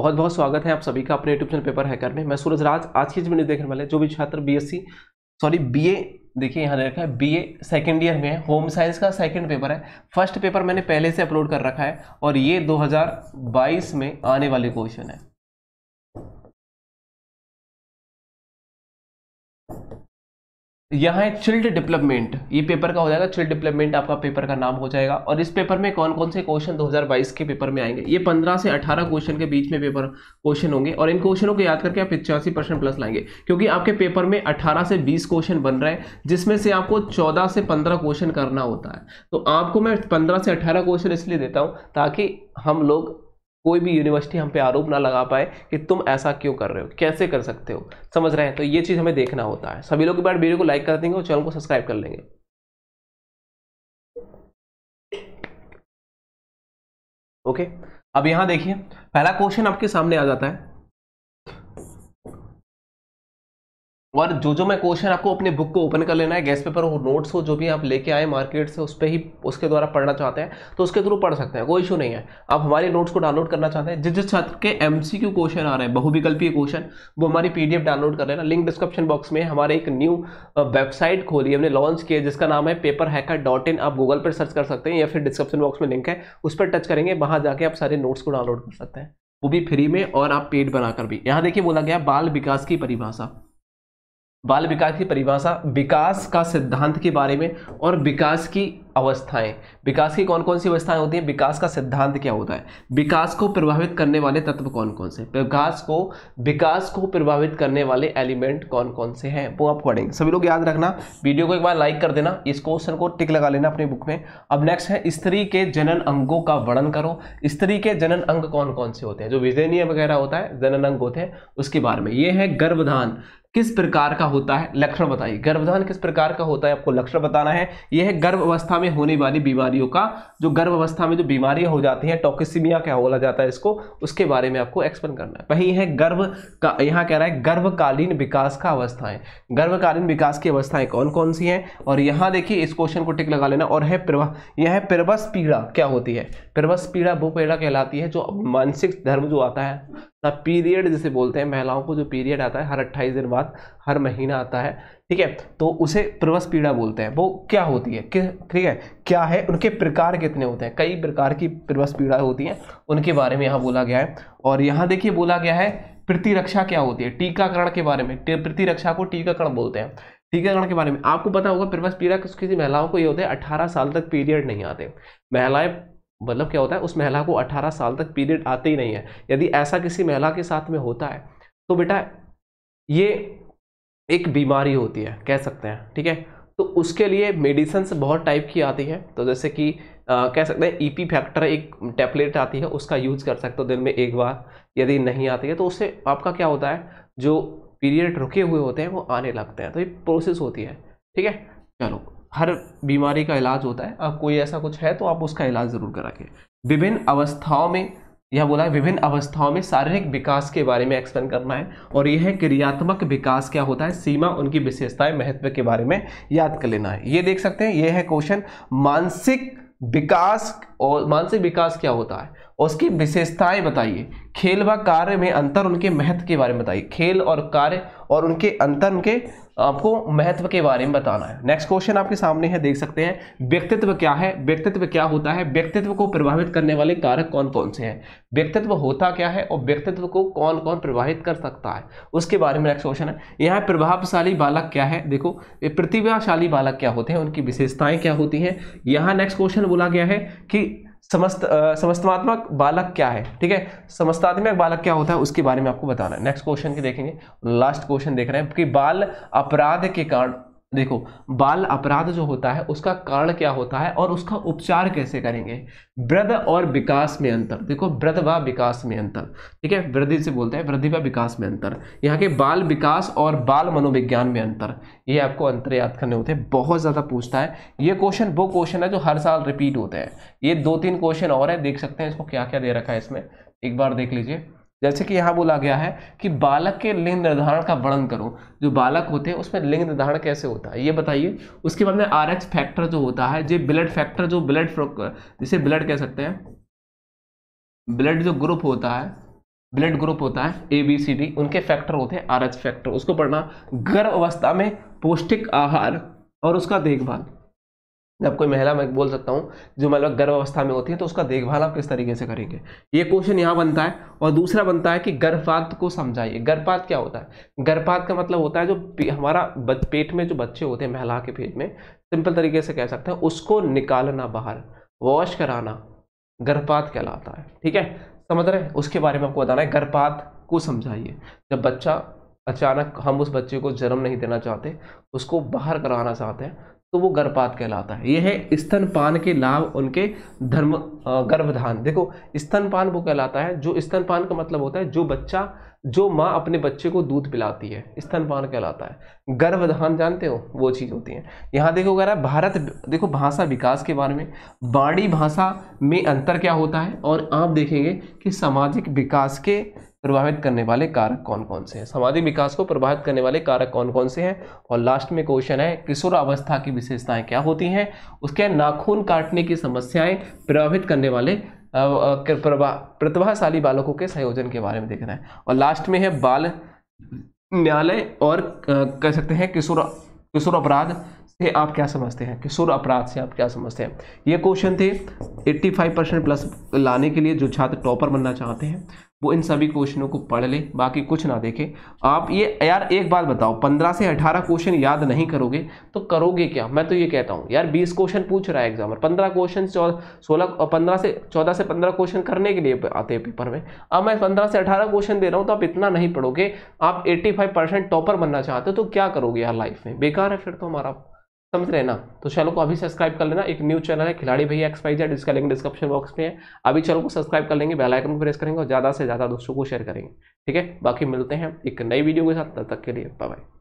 बहुत बहुत स्वागत है आप सभी का अपने यूट्यूब चैनल पेपर हैकर में मैं सूरज राज आज की वीडियो देखने वाले जो भी छात्र बीएससी सॉरी बीए देखिए यहाँ रखा है बीए सेकेंड ईयर में है होम साइंस का सेकेंड पेपर है फर्स्ट पेपर मैंने पहले से अपलोड कर रखा है और ये 2022 में आने वाले क्वेश्चन है यहाँ है चिल्ड डेवलपमेंट ये पेपर का हो जाएगा चिल्ड डेवलपमेंट आपका पेपर का नाम हो जाएगा और इस पेपर में कौन कौन से क्वेश्चन 2022 के पेपर में आएंगे ये 15 से 18 क्वेश्चन के बीच में पेपर क्वेश्चन होंगे और इन क्वेश्चनों को याद करके आप पिचासी परसेंट प्लस लाएंगे क्योंकि आपके पेपर में अठारह से बीस क्वेश्चन बन रहे हैं जिसमें से आपको चौदह से पंद्रह क्वेश्चन करना होता है तो आपको मैं पंद्रह से अठारह क्वेश्चन इसलिए देता हूँ ताकि हम लोग कोई भी यूनिवर्सिटी हम पे आरोप ना लगा पाए कि तुम ऐसा क्यों कर रहे हो कैसे कर सकते हो समझ रहे हैं तो ये चीज़ हमें देखना होता है सभी लोग के बाद वीडियो को लाइक कर देंगे और चैनल को सब्सक्राइब कर लेंगे ओके अब यहाँ देखिए पहला क्वेश्चन आपके सामने आ जाता है और जो जो मैं क्वेश्चन आपको अपने बुक को ओपन कर लेना है गैस पेपर हो नोट्स हो जो भी आप लेके आए मार्केट से उस पर ही उसके द्वारा पढ़ना चाहते हैं तो उसके थ्रू पढ़ सकते हैं कोई इशू नहीं है आप हमारे नोट्स को डाउनलोड करना चाहते हैं जिस जिस छात्र के एम क्वेश्चन आ रहे हैं बहुविकल्पीय क्वेश्चन वो हमारी पी डाउनलोड कर लेना लिंक डिस्क्रिप्शन बॉक्स में हमारे एक न्यू वेबसाइट खोली हमने लॉन्च किया जिसका नाम है पेपर हैकर डॉट इन आप गूगल पर सर्च कर सकते हैं या फिर डिस्क्रिप्शन बॉक्स में लिंक है उस पर टच करेंगे वहाँ जाके आप सारे नोट्स को डाउनलोड कर सकते हैं वो भी फ्री में और आप पेड बनाकर भी यहाँ देखिए बोला गया बाल विकास की परिभाषा बाल विकास की परिभाषा विकास का सिद्धांत के बारे में और विकास की अवस्थाएं विकास की कौन कौन सी अवस्थाएं होती हैं विकास का सिद्धांत क्या होता है विकास को प्रभावित करने वाले तत्व कौन कौन से विकास को विकास को प्रभावित करने वाले एलिमेंट कौन कौन से हैं वो आप पढ़ेंगे सभी लोग याद रखना वीडियो को एक बार लाइक कर देना इस क्वेश्चन को टिक लगा लेना अपनी बुक में अब नेक्स्ट है स्त्री के जनन अंगों का वर्णन करो स्त्री के जनन अंग कौन कौन से होते हैं जो विजयनीय वगैरह होता है जनन अंग होते हैं उसके बारे में ये है गर्भधान किस प्रकार का होता है लक्षण बताइए गर्भधान किस प्रकार का होता है आपको लक्षण बताना है यह है गर्भ अवस्था अवस्था में होने वाली बीमारियों का जो गर्भ अवस्था में जो बीमारियां हो जाती हैं टॉक्सिमिया क्या बोला जाता है इसको उसके बारे में आपको एक्सप्लेन करना है वही है गर्भ का यहाँ कह रहा है गर्भकालीन विकास का अवस्थाएं गर्भकालीन विकास की अवस्थाएं कौन कौन सी हैं और यहाँ देखिए इस क्वेश्चन को टिक लगा लेना और है प्रवा यह है प्रवस पीड़ा क्या होती है प्रवस पीड़ा वो पीड़ा कहलाती है जो मानसिक धर्म जो आता है ना पीरियड जिसे बोलते हैं महिलाओं को जो पीरियड आता है हर 28 दिन बाद हर महीना आता है ठीक है तो उसे प्रवस पीड़ा बोलते हैं वो क्या होती है ठीक है क्या है उनके प्रकार कितने होते हैं कई प्रकार की प्रवस पीड़ा होती हैं उनके बारे में यहाँ बोला गया है और यहाँ देखिए बोला गया है प्रतिरक्षा क्या होती है टीकाकरण के बारे में प्रतिरक्षा को टीकाकरण बोलते हैं टीकाकरण के बारे में आपको पता होगा प्रवस पीड़ा किसी महिलाओं को ये होता है अठारह साल तक पीरियड नहीं आते महिलाएं मतलब क्या होता है उस महिला को 18 साल तक पीरियड आते ही नहीं है यदि ऐसा किसी महिला के साथ में होता है तो बेटा ये एक बीमारी होती है कह सकते हैं ठीक है तो उसके लिए मेडिसन्स बहुत टाइप की आती है तो जैसे कि आ, कह सकते हैं ईपी e फैक्टर एक टैबलेट आती है उसका यूज़ कर सकते हो दिन में एक बार यदि नहीं आती है तो उससे आपका क्या होता है जो पीरियड रुके हुए होते हैं वो आने लगते हैं तो ये प्रोसेस होती है ठीक है चलो हर बीमारी का इलाज होता है अब कोई ऐसा कुछ है तो आप उसका इलाज ज़रूर करा के विभिन्न अवस्थाओं में यह बोला है विभिन्न अवस्थाओं में शारीरिक विकास के बारे में एक्सप्लेन करना है और यह है क्रियात्मक विकास क्या होता है सीमा उनकी विशेषताएं महत्व के बारे में याद कर लेना है ये देख सकते हैं यह है क्वेश्चन मानसिक विकास और मानसिक विकास क्या होता है उसकी विशेषताएं बताइए खेल व कार्य में अंतर उनके महत्व के बारे में बताइए खेल और कार्य और उनके अंतर उनके आपको महत्व के बारे में बताना है नेक्स्ट क्वेश्चन आपके सामने है देख सकते हैं व्यक्तित्व क्या है व्यक्तित्व क्या होता है व्यक्तित्व को प्रभावित करने वाले कारक कौन कौन से हैं व्यक्तित्व होता क्या है और व्यक्तित्व को कौन कौन प्रभावित कर सकता है उसके बारे में नेक्स्ट क्वेश्चन है यहाँ प्रभावशाली बालक क्या है देखो प्रतिभाशाली बालक क्या होते हैं उनकी विशेषताएं क्या होती हैं यहाँ नेक्स्ट क्वेश्चन बोला गया है कि समस्त समस्तमात्मक बालक क्या है ठीक है समस्तात्मक बालक क्या होता है उसके बारे में आपको बताना है नेक्स्ट क्वेश्चन के देखेंगे लास्ट क्वेश्चन देख रहे हैं कि बाल अपराध के कारण देखो बाल अपराध जो होता है उसका कारण क्या होता है और उसका उपचार कैसे करेंगे वृद्ध और विकास में अंतर देखो वृद्ध व विकास में अंतर ठीक है वृद्धि से बोलते हैं वृद्धि व विकास में अंतर यहाँ के बाल विकास और बाल मनोविज्ञान में अंतर ये आपको अंतर याद करने होते हैं बहुत ज़्यादा पूछता है ये क्वेश्चन वो क्वेश्चन है जो हर साल रिपीट होते हैं ये दो तीन क्वेश्चन और है देख सकते हैं इसको क्या क्या दे रखा है इसमें एक बार देख लीजिए जैसे कि यहाँ बोला गया है कि बालक के लिंग निर्धारण का वर्णन करो जो बालक होते हैं उसमें लिंग निर्धारण कैसे होता है ये बताइए उसके बाद में आर एक्स फैक्टर जो होता है जो ब्लड फैक्टर जो ब्लड जिसे ब्लड कह सकते हैं ब्लड जो ग्रुप होता है ब्लड ग्रुप होता है ए बी सी डी उनके फैक्टर होते हैं आर एच फैक्टर उसको पढ़ना गर्भ अवस्था में पौष्टिक आहार और उसका देखभाल जब कोई महिला मैं बोल सकता हूँ जो मतलब गर्भ अवस्था में होती है तो उसका देखभाल आप किस तरीके से करेंगे ये क्वेश्चन यहाँ बनता है और दूसरा बनता है कि गर्भपात को समझाइए गर्भपात क्या होता है गर्भपात का मतलब होता है जो हमारा पेट में जो बच्चे होते हैं महिला के पेट में सिंपल तरीके से कह सकते हैं उसको निकालना बाहर वॉश कराना गर्भपात कहलाता है ठीक है समझ रहे हैं उसके बारे में आपको बताना है गर्भपात को समझाइए जब बच्चा अचानक हम उस बच्चे को जन्म नहीं देना चाहते उसको बाहर कराना चाहते हैं तो वो गर्भपात कहलाता है ये है स्तनपान के लाभ उनके धर्म गर्भधान देखो स्तनपान वो कहलाता है जो स्तनपान का मतलब होता है जो बच्चा जो माँ अपने बच्चे को दूध पिलाती है स्तनपान कहलाता है गर्भधान जानते हो वो चीज़ होती है यहाँ देखो कह रहा है भारत देखो भाषा विकास के बारे में बाड़ी भाषा में अंतर क्या होता है और आप देखेंगे कि सामाजिक विकास के प्रभावित करने वाले कारक कौन कौन से हैं सामाजिक विकास को प्रभावित करने वाले कारक कौन कौन से हैं और लास्ट में क्वेश्चन है किशोरावस्था की विशेषताएं क्या होती हैं उसके नाखून काटने की समस्याएं प्रभावित करने वाले प्रतिभाशाली बालकों के संयोजन के बारे में देख रहे हैं और लास्ट में है बाल न्यायालय और कह सकते हैं किशोर किशोर अपराध से आप क्या समझते हैं किशोर अपराध से आप क्या समझते हैं ये क्वेश्चन थे 85 परसेंट प्लस लाने के लिए जो छात्र टॉपर बनना चाहते हैं वो इन सभी क्वेश्चनों को पढ़ ले बाकी कुछ ना देखे आप ये यार एक बात बताओ पंद्रह से अठारह क्वेश्चन याद नहीं करोगे तो करोगे क्या मैं तो ये कहता हूँ यार बीस क्वेश्चन पूछ रहा है एग्जामर पंद्रह क्वेश्चन सोलह पंद्रह से चौदह से पंद्रह क्वेश्चन करने के लिए आते हैं पेपर में अब मैं पंद्रह से अठारह क्वेश्चन दे रहा हूँ तो आप इतना नहीं पढ़ोगे आप एट्टी फाइव परसेंट टॉपर बनना चाहते हो तो क्या करोगे यार लाइफ में बेकार है फिर तो हमारा समझ रहे ना तो चैनल को अभी सब्सक्राइब कर लेना एक न्यूज चैनल है खिलाड़ी भैया एक्सपाइज जिसका इसका लिंक डिस्क्रिप्शन बॉक्स में है अभी चैनल को सब्सक्राइब कर लेंगे बेल आइकन को प्रेस करेंगे और ज़्यादा से ज़्यादा दोस्तों को शेयर करेंगे ठीक है बाकी मिलते हैं एक नई वीडियो के साथ तब तक के लिए बाय